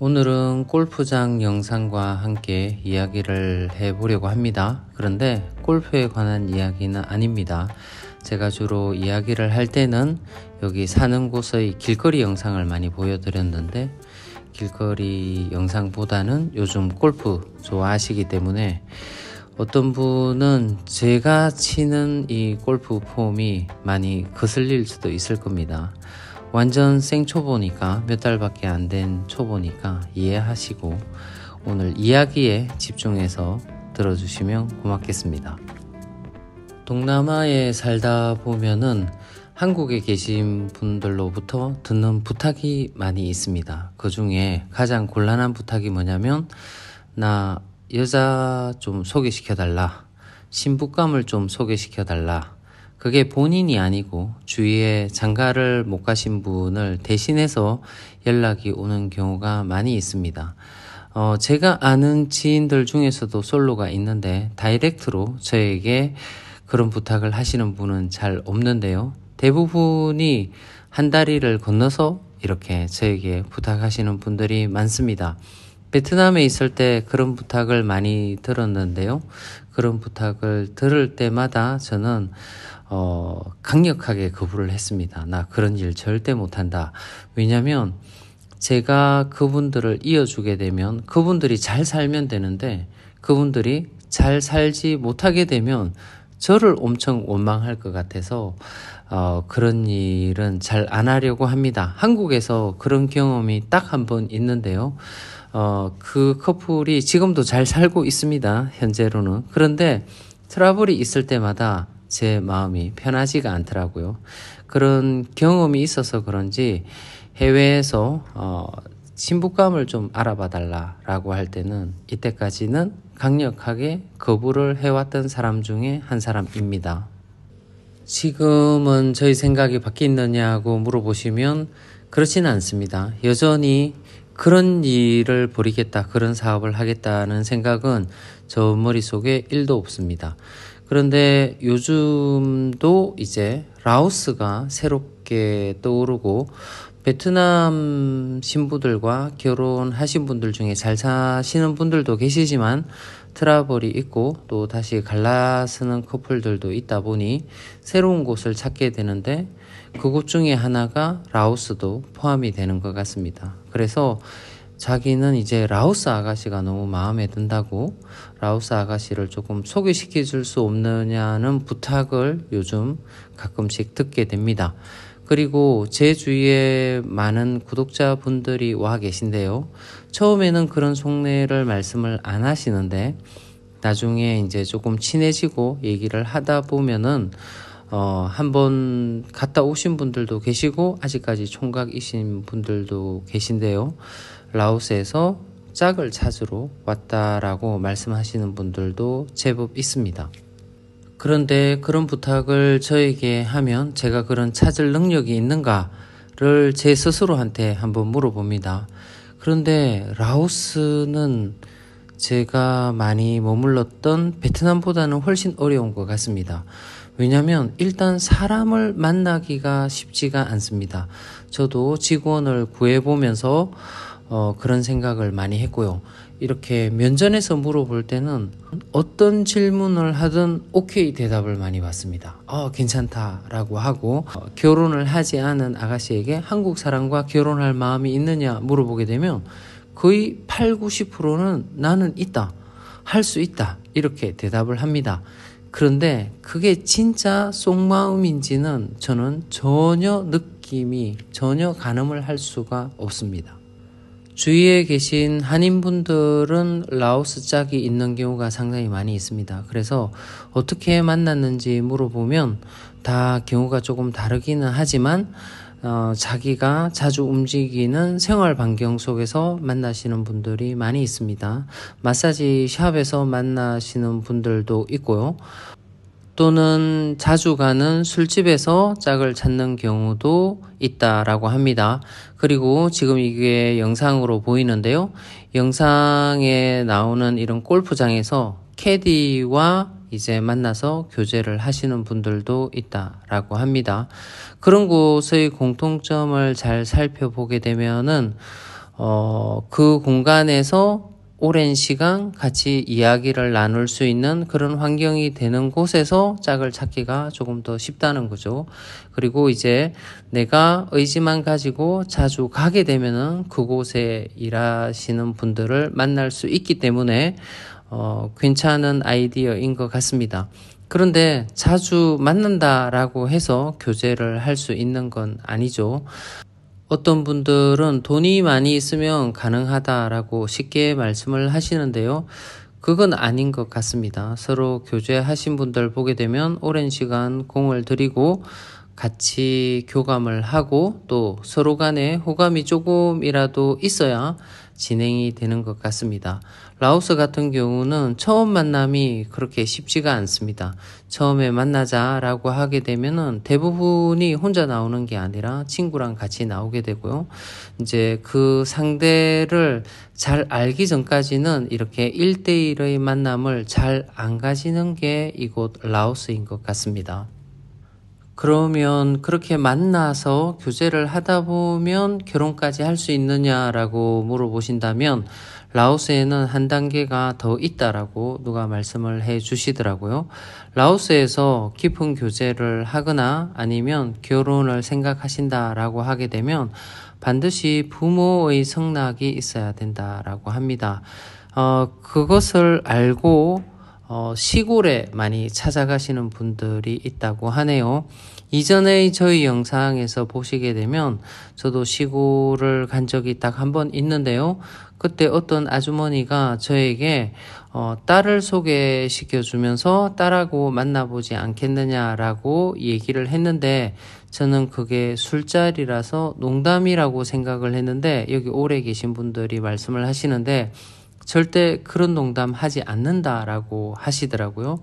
오늘은 골프장 영상과 함께 이야기를 해보려고 합니다. 그런데 골프에 관한 이야기는 아닙니다. 제가 주로 이야기를 할 때는 여기 사는 곳의 길거리 영상을 많이 보여드렸는데 길거리 영상보다는 요즘 골프 좋아하시기 때문에 어떤 분은 제가 치는 이 골프 폼이 많이 거슬릴 수도 있을 겁니다. 완전 생초보니까 몇 달밖에 안 된 초보니까 이해하시고 오늘 이야기에 집중해서 들어주시면 고맙겠습니다. 동남아에 살다 보면은 한국에 계신 분들로부터 듣는 부탁이 많이 있습니다. 그 중에 가장 곤란한 부탁이 뭐냐면, 나 여자 좀 소개시켜달라. 신부감을 좀 소개시켜달라. 그게 본인이 아니고 주위에 장가를 못 가신 분을 대신해서 연락이 오는 경우가 많이 있습니다. 어, 제가 아는 지인들 중에서도 솔로가 있는데 다이렉트로 저에게 그런 부탁을 하시는 분은 잘 없는데요. 대부분이 한 다리를 건너서 이렇게 저에게 부탁하시는 분들이 많습니다. 베트남에 있을 때 그런 부탁을 많이 들었는데요. 그런 부탁을 들을 때마다 저는 어, 강력하게 거부를 했습니다. 나 그런 일 절대 못한다. 왜냐면 제가 그분들을 이어주게 되면 그분들이 잘 살면 되는데 그분들이 잘 살지 못하게 되면 저를 엄청 원망할 것 같아서 어, 그런 일은 잘 안 하려고 합니다. 한국에서 그런 경험이 딱 한 번 있는데요. 어, 그 커플이 지금도 잘 살고 있습니다. 현재로는. 그런데 트러블이 있을 때마다 제 마음이 편하지가 않더라고요. 그런 경험이 있어서 그런지 해외에서 어, 신부감을 좀 알아봐 달라라고 할 때는 이때까지는 강력하게 거부를 해왔던 사람 중에 한 사람입니다. 지금은 저희 생각이 바뀌었느냐고 물어보시면 그렇지는 않습니다. 여전히 그런 일을 벌이겠다, 그런 사업을 하겠다는 생각은 저 머릿속에 일도 없습니다. 그런데 요즘도 이제 라오스가 새롭게 떠오르고 베트남 신부들과 결혼하신 분들 중에 잘 사시는 분들도 계시지만 트러블이 있고 또 다시 갈라서는 커플들도 있다 보니 새로운 곳을 찾게 되는데 그곳 중에 하나가 라오스도 포함이 되는 것 같습니다. 그래서 자기는 이제 라오스 아가씨가 너무 마음에 든다고 라오스 아가씨를 조금 소개시켜 줄 수 없느냐는 부탁을 요즘 가끔씩 듣게 됩니다. 그리고 제 주위에 많은 구독자분들이 와 계신데요. 처음에는 그런 속내를 말씀을 안 하시는데 나중에 이제 조금 친해지고 얘기를 하다 보면은 어, 한번 갔다 오신 분들도 계시고 아직까지 총각이신 분들도 계신데요. 라오스에서 짝을 찾으러 왔다라고 말씀하시는 분들도 제법 있습니다. 그런데 그런 부탁을 저에게 하면 제가 그런 찾을 능력이 있는가를 제 스스로한테 한번 물어봅니다. 그런데 라오스는 제가 많이 머물렀던 베트남보다는 훨씬 어려운 것 같습니다. 왜냐하면 일단 사람을 만나기가 쉽지가 않습니다. 저도 직원을 구해보면서 어, 그런 생각을 많이 했고요. 이렇게 면전에서 물어볼 때는 어떤 질문을 하든 오케이 대답을 많이 받습니다. 어, 괜찮다라고 하고 어, 결혼을 하지 않은 아가씨에게 한국 사람과 결혼할 마음이 있느냐 물어보게 되면 거의 8, 90%는 나는 있다. 할 수 있다. 이렇게 대답을 합니다. 그런데 그게 진짜 속마음인지는 저는 전혀 느낌이 전혀 가늠을 할 수가 없습니다. 주위에 계신 한인분들은 라오스 짝이 있는 경우가 상당히 많이 있습니다. 그래서 어떻게 만났는지 물어보면 다 경우가 조금 다르기는 하지만 어, 자기가 자주 움직이는 생활 반경 속에서 만나시는 분들이 많이 있습니다. 마사지 샵에서 만나시는 분들도 있고요. 또는 자주 가는 술집에서 짝을 찾는 경우도 있다라고 합니다. 그리고 지금 이게 영상으로 보이는데요. 영상에 나오는 이런 골프장에서 캐디와 이제 만나서 교제를 하시는 분들도 있다라고 합니다. 그런 곳의 공통점을 잘 살펴보게 되면은 어, 그 공간에서 오랜 시간 같이 이야기를 나눌 수 있는 그런 환경이 되는 곳에서 짝을 찾기가 조금 더 쉽다는 거죠. 그리고 이제 내가 의지만 가지고 자주 가게 되면은 그곳에 일하시는 분들을 만날 수 있기 때문에 어, 괜찮은 아이디어인 것 같습니다. 그런데 자주 만난다라고 해서 교제를 할 수 있는 건 아니죠. 어떤 분들은 돈이 많이 있으면 가능하다라고 쉽게 말씀을 하시는데요. 그건 아닌 것 같습니다. 서로 교제하신 분들 보게 되면 오랜 시간 공을 들이고 같이 교감을 하고 또 서로 간에 호감이 조금이라도 있어야 진행이 되는 것 같습니다. 라오스 같은 경우는 처음 만남이 그렇게 쉽지가 않습니다. 처음에 만나자라고 하게 되면은 대부분이 혼자 나오는 게 아니라 친구랑 같이 나오게 되고요. 이제 그 상대를 잘 알기 전까지는 이렇게 일대일의 만남을 잘 안 가지는 게 이곳 라오스인 것 같습니다. 그러면 그렇게 만나서 교제를 하다 보면 결혼까지 할 수 있느냐라고 물어보신다면 라오스에는 한 단계가 더 있다라고 누가 말씀을 해 주시더라고요. 라오스에서 깊은 교제를 하거나 아니면 결혼을 생각하신다라고 하게 되면 반드시 부모의 성낙이 있어야 된다라고 합니다. 어, 그것을 알고 어, 시골에 많이 찾아가시는 분들이 있다고 하네요. 이전에 저희 영상에서 보시게 되면 저도 시골을 간 적이 딱 한 번 있는데요. 그때 어떤 아주머니가 저에게 어, 딸을 소개시켜 주면서 딸하고 만나보지 않겠느냐라고 얘기를 했는데 저는 그게 술자리라서 농담이라고 생각을 했는데 여기 오래 계신 분들이 말씀을 하시는데 절대 그런 농담 하지 않는다라고 하시더라고요.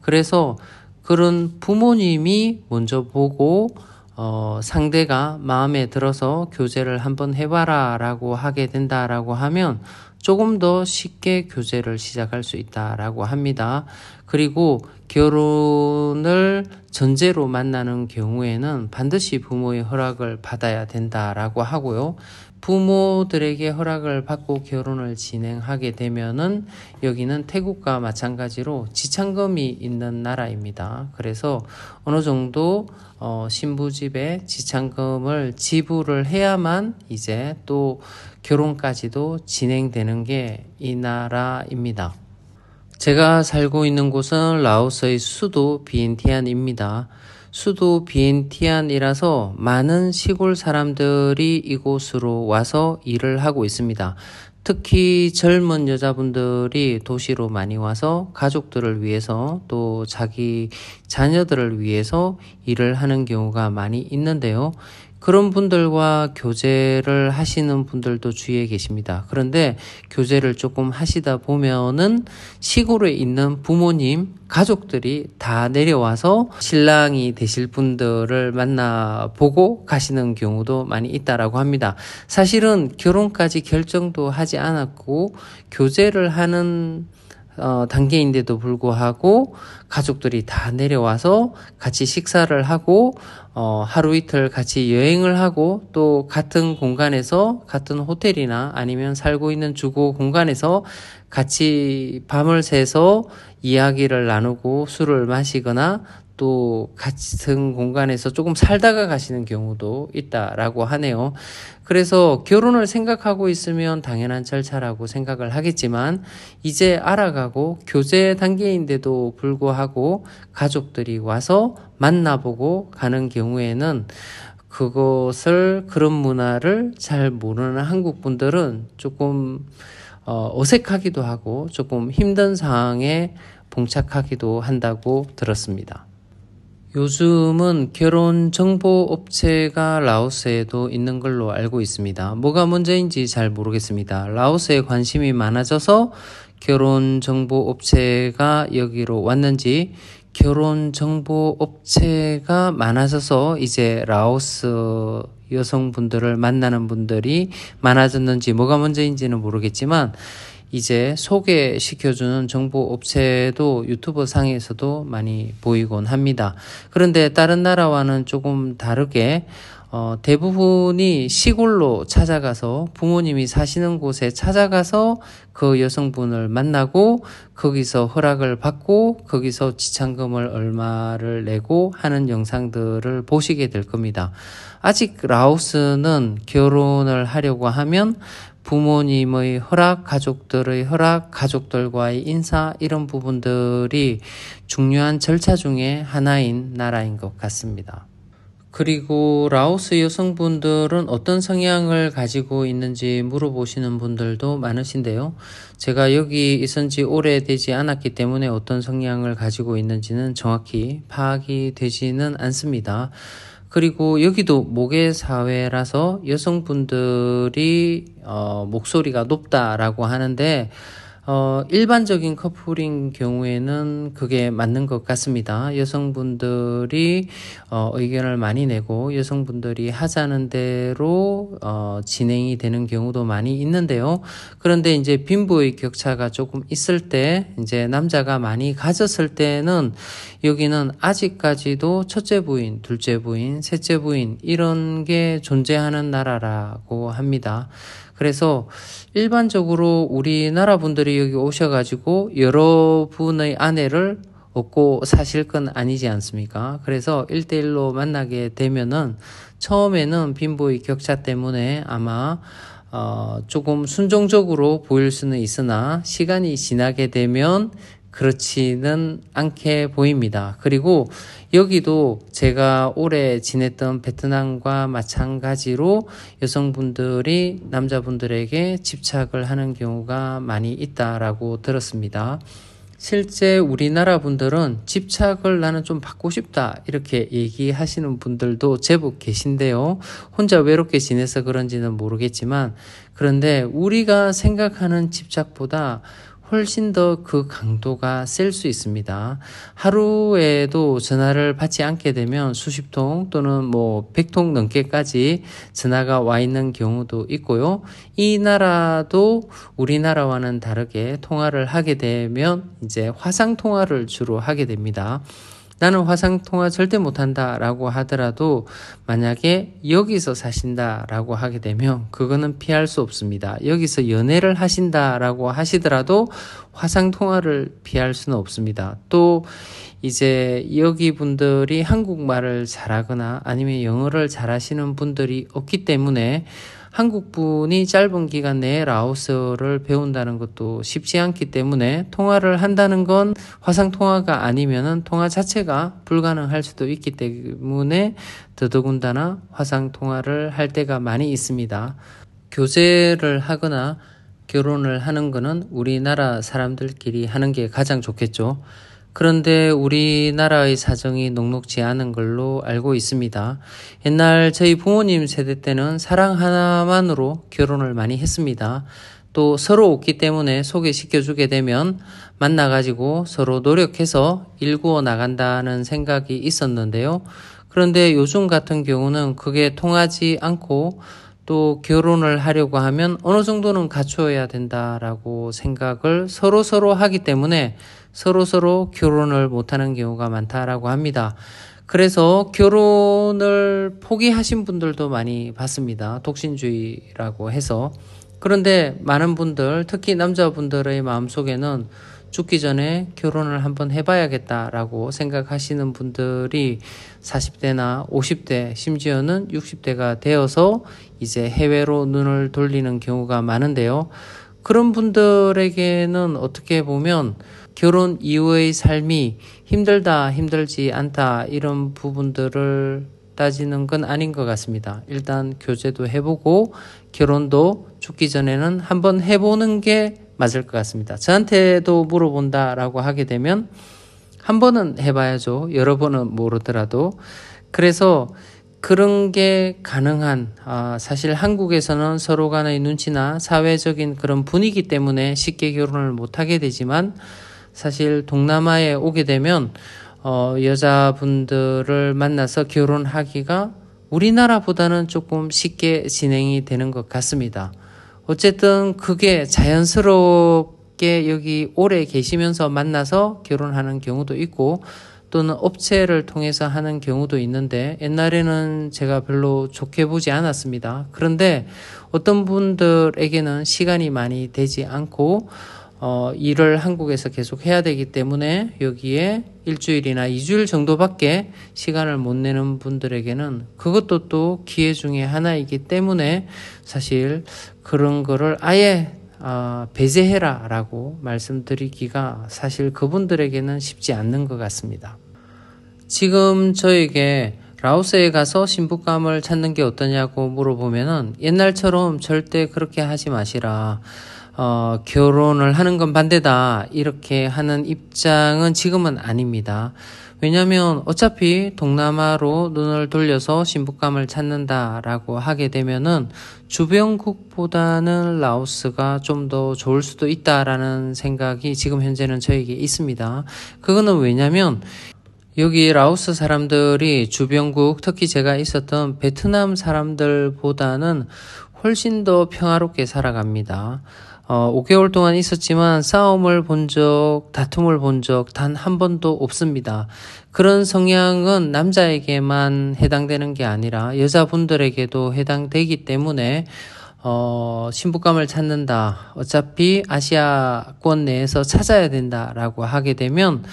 그래서 그런 부모님이 먼저 보고 어, 상대가 마음에 들어서 교제를 한번 해봐라 라고 하게 된다라고 하면 조금 더 쉽게 교제를 시작할 수 있다라고 합니다. 그리고 결혼을 전제로 만나는 경우에는 반드시 부모의 허락을 받아야 된다라고 하고요. 부모들에게 허락을 받고 결혼을 진행하게 되면은 여기는 태국과 마찬가지로 지창금이 있는 나라입니다. 그래서 어느 정도 어, 신부집에 지창금을 지불을 해야만 이제 또 결혼까지도 진행되는 게 이 나라입니다. 제가 살고 있는 곳은 라오스의 수도 비엔티안입니다. 수도 비엔티안이라서 많은 시골 사람들이 이곳으로 와서 일을 하고 있습니다. 특히 젊은 여자분들이 도시로 많이 와서 가족들을 위해서 또 자기 자녀들을 위해서 일을 하는 경우가 많이 있는데요. 그런 분들과 교제를 하시는 분들도 주위에 계십니다. 그런데 교제를 조금 하시다 보면은 시골에 있는 부모님, 가족들이 다 내려와서 신랑이 되실 분들을 만나보고 가시는 경우도 많이 있다라고 합니다. 사실은 결혼까지 결정도 하지 않았고 교제를 하는 어, 단계인데도 불구하고 가족들이 다 내려와서 같이 식사를 하고 어, 하루 이틀 같이 여행을 하고 또 같은 공간에서 같은 호텔이나 아니면 살고 있는 주거 공간에서 같이 밤을 새서 이야기를 나누고 술을 마시거나 또 같은 공간에서 조금 살다가 가시는 경우도 있다라고 하네요. 그래서 결혼을 생각하고 있으면 당연한 절차라고 생각을 하겠지만 이제 알아가고 교제 단계인데도 불구하고 가족들이 와서 만나보고 가는 경우에는 그것을 그런 문화를 잘 모르는 한국 분들은 조금 어, 색하기도 하고 조금 힘든 상황에 봉착하기도 한다고 들었습니다. 요즘은 결혼 정보 업체가 라오스에도 있는 걸로 알고 있습니다. 뭐가 문제인지 잘 모르겠습니다. 라오스에 관심이 많아져서 결혼 정보 업체가 여기로 왔는지 결혼 정보 업체가 많아져서 이제 라오스 여성분들을 만나는 분들이 많아졌는지 뭐가 문제인지는 모르겠지만 이제 소개시켜주는 정보 업체도 유튜버 상에서도 많이 보이곤 합니다. 그런데 다른 나라와는 조금 다르게 어, 대부분이 시골로 찾아가서 부모님이 사시는 곳에 찾아가서 그 여성분을 만나고 거기서 허락을 받고 거기서 지참금을 얼마를 내고 하는 영상들을 보시게 될 겁니다. 아직 라오스는 결혼을 하려고 하면 부모님의 허락, 가족들의 허락, 가족들과의 인사 이런 부분들이 중요한 절차 중에 하나인 나라인 것 같습니다. 그리고 라오스 여성분들은 어떤 성향을 가지고 있는지 물어보시는 분들도 많으신데요. 제가 여기 있은 지 오래되지 않았기 때문에 어떤 성향을 가지고 있는지는 정확히 파악이 되지는 않습니다. 그리고 여기도 모계 사회라서 여성분들이 어, 목소리가 높다라고 하는데 어, 일반적인 커플인 경우에는 그게 맞는 것 같습니다. 여성분들이 어, 의견을 많이 내고 여성분들이 하자는 대로 어, 진행이 되는 경우도 많이 있는데요. 그런데 이제 빈부의 격차가 조금 있을 때 이제 남자가 많이 가졌을 때는 여기는 아직까지도 첫째 부인, 둘째 부인, 셋째 부인 이런 게 존재하는 나라라고 합니다. 그래서 일반적으로 우리나라 분들이 여기 오셔가지고 여러분의 아내를 얻고 사실 건 아니지 않습니까? 그래서 1대1로 만나게 되면은 처음에는 빈부의 격차 때문에 아마 어, 조금 순종적으로 보일 수는 있으나 시간이 지나게 되면 그렇지는 않게 보입니다. 그리고 여기도 제가 오래 지냈던 베트남과 마찬가지로 여성분들이 남자분들에게 집착을 하는 경우가 많이 있다라고 들었습니다. 실제 우리나라 분들은 집착을 나는 좀 받고 싶다 이렇게 얘기하시는 분들도 제법 계신데요. 혼자 외롭게 지내서 그런지는 모르겠지만 그런데 우리가 생각하는 집착보다 훨씬 더 그 강도가 셀 수 있습니다. 하루에도 전화를 받지 않게 되면 수십 통 또는 뭐 백 통 넘게까지 전화가 와 있는 경우도 있고요. 이 나라도 우리나라와는 다르게 통화를 하게 되면 이제 화상 통화를 주로 하게 됩니다. 나는 화상 통화 절대 못한다 라고 하더라도 만약에 여기서 사신다 라고 하게 되면 그거는 피할 수 없습니다. 여기서 연애를 하신다 라고 하시더라도 화상 통화를 피할 수는 없습니다. 또 이제 여기 분들이 한국말을 잘하거나 아니면 영어를 잘하시는 분들이 없기 때문에 한국분이 짧은 기간 내에 라오스를 배운다는 것도 쉽지 않기 때문에 통화를 한다는 건 화상 통화가 아니면은 통화 자체가 불가능할 수도 있기 때문에 더더군다나 화상 통화를 할 때가 많이 있습니다. 교제를 하거나 결혼을 하는 거는 우리나라 사람들끼리 하는 게 가장 좋겠죠. 그런데 우리나라의 사정이 녹록지 않은 걸로 알고 있습니다. 옛날 저희 부모님 세대 때는 사랑 하나만으로 결혼을 많이 했습니다. 또 서로 없기 때문에 소개시켜주게 되면 만나가지고 서로 노력해서 일구어 나간다는 생각이 있었는데요. 그런데 요즘 같은 경우는 그게 통하지 않고 또 결혼을 하려고 하면 어느 정도는 갖춰야 된다라고 생각을 서로 서로 하기 때문에 서로 서로 결혼을 못하는 경우가 많다라고 합니다. 그래서 결혼을 포기하신 분들도 많이 봤습니다. 독신주의라고 해서. 그런데 많은 분들, 특히 남자분들의 마음속에는 죽기 전에 결혼을 한번 해봐야겠다라고 생각하시는 분들이 40대나 50대, 심지어는 60대가 되어서 이제 해외로 눈을 돌리는 경우가 많은데요. 그런 분들에게는 어떻게 보면 결혼 이후의 삶이 힘들다, 힘들지 않다, 이런 부분들을 따지는 건 아닌 것 같습니다. 일단 교제도 해보고 결혼도 죽기 전에는 한번 해보는 게 맞을 것 같습니다. 저한테도 물어본다라고 하게 되면 한 번은 해봐야죠. 여러 번은 모르더라도. 그래서 그런 게 가능한 아, 사실 한국에서는 서로 간의 눈치나 사회적인 그런 분위기 때문에 쉽게 결혼을 못하게 되지만 사실 동남아에 오게 되면 어, 여자분들을 만나서 결혼하기가 우리나라보다는 조금 쉽게 진행이 되는 것 같습니다. 어쨌든 그게 자연스럽게 여기 오래 계시면서 만나서 결혼하는 경우도 있고 또는 업체를 통해서 하는 경우도 있는데 옛날에는 제가 별로 좋게 보지 않았습니다. 그런데 어떤 분들에게는 시간이 많이 되지 않고 어, 일을 한국에서 계속 해야 되기 때문에 여기에 일주일이나 이주일 정도밖에 시간을 못 내는 분들에게는 그것도 또 기회 중에 하나이기 때문에 사실 그런 거를 아예 어, 배제해라 라고 말씀드리기가 사실 그분들에게는 쉽지 않는 것 같습니다. 지금 저에게 라오스에 가서 신부감을 찾는 게 어떠냐고 물어보면은 옛날처럼 절대 그렇게 하지 마시라. 어, 결혼을 하는 건 반대다. 이렇게 하는 입장은 지금은 아닙니다. 왜냐면 어차피 동남아로 눈을 돌려서 신부감을 찾는다라고 하게 되면은 주변국보다는 라오스가 좀 더 좋을 수도 있다라는 생각이 지금 현재는 저에게 있습니다. 그거는 왜냐면 여기 라오스 사람들이 주변국, 특히 제가 있었던 베트남 사람들보다는 훨씬 더 평화롭게 살아갑니다. 어, 5개월 동안 있었지만 싸움을 본 적, 다툼을 본 적 단 한 번도 없습니다. 그런 성향은 남자에게만 해당되는 게 아니라 여자분들에게도 해당되기 때문에 어, 신부감을 찾는다. 어차피 아시아권 내에서 찾아야 된다라고 하게 되면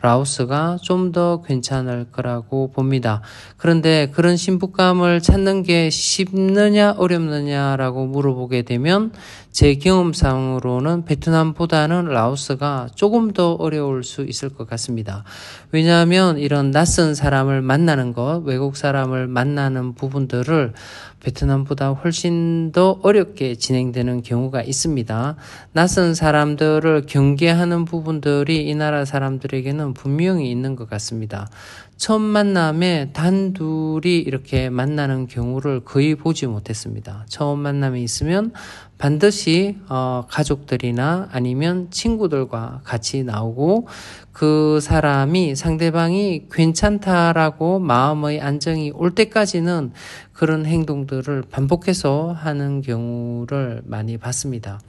라오스가 좀 더 괜찮을 거라고 봅니다. 그런데 그런 신부감을 찾는 게 쉽느냐 어렵느냐라고 물어보게 되면 제 경험상으로는 베트남보다는 라오스가 조금 더 어려울 수 있을 것 같습니다. 왜냐하면 이런 낯선 사람을 만나는 것, 외국 사람을 만나는 부분들을 베트남보다 훨씬 더 어렵게 진행되는 경우가 있습니다. 낯선 사람들을 경계하는 부분들이 이 나라 사람들에게는 분명히 있는 것 같습니다. 첫 만남에 단둘이 이렇게 만나는 경우를 거의 보지 못했습니다. 처음 만남이 있으면 반드시 어, 가족들이나 아니면 친구들과 같이 나오고 그 사람이 상대방이 괜찮다라고 마음의 안정이 올 때까지는 그런 행동들을 반복해서 하는 경우를 많이 봤습니다.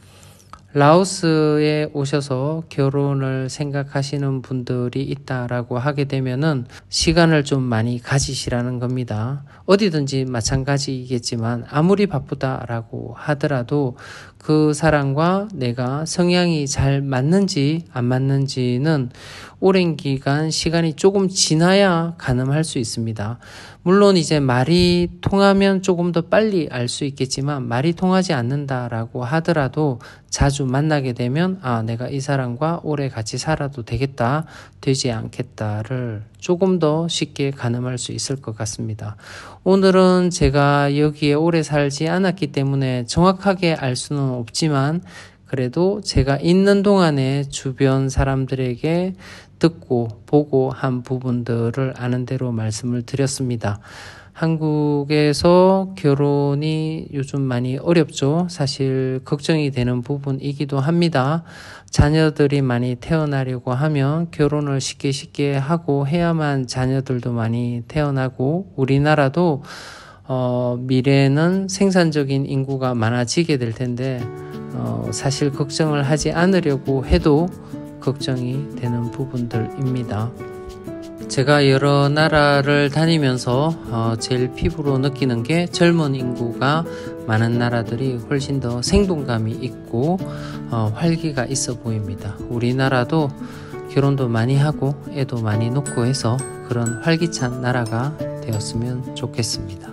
라오스에 오셔서 결혼을 생각하시는 분들이 있다라고 하게 되면은 시간을 좀 많이 가지시라는 겁니다. 어디든지 마찬가지이겠지만 아무리 바쁘다라고 하더라도 그 사람과 내가 성향이 잘 맞는지 안 맞는지는 오랜 기간 시간이 조금 지나야 가늠할 수 있습니다. 물론 이제 말이 통하면 조금 더 빨리 알 수 있겠지만 말이 통하지 않는다라고 하더라도 자주 만나게 되면 아, 내가 이 사람과 오래 같이 살아도 되겠다, 되지 않겠다를 조금 더 쉽게 가늠할 수 있을 것 같습니다. 오늘은 제가 여기에 오래 살지 않았기 때문에 정확하게 알 수는 수는 없지만 그래도 제가 있는 동안에 주변 사람들에게 듣고 보고 한 부분들을 아는 대로 말씀을 드렸습니다. 한국에서 결혼이 요즘 많이 어렵죠. 사실 걱정이 되는 부분이기도 합니다. 자녀들이 많이 태어나려고 하면 결혼을 쉽게 쉽게 하고 해야만 자녀들도 많이 태어나고 우리나라도 어, 미래는 생산적인 인구가 많아지게 될 텐데 어, 사실 걱정을 하지 않으려고 해도 걱정이 되는 부분들입니다. 제가 여러 나라를 다니면서 어, 제일 피부로 느끼는 게 젊은 인구가 많은 나라들이 훨씬 더 생동감이 있고 어, 활기가 있어 보입니다. 우리나라도 결혼도 많이 하고 애도 많이 놓고 해서 그런 활기찬 나라가 되었으면 좋겠습니다.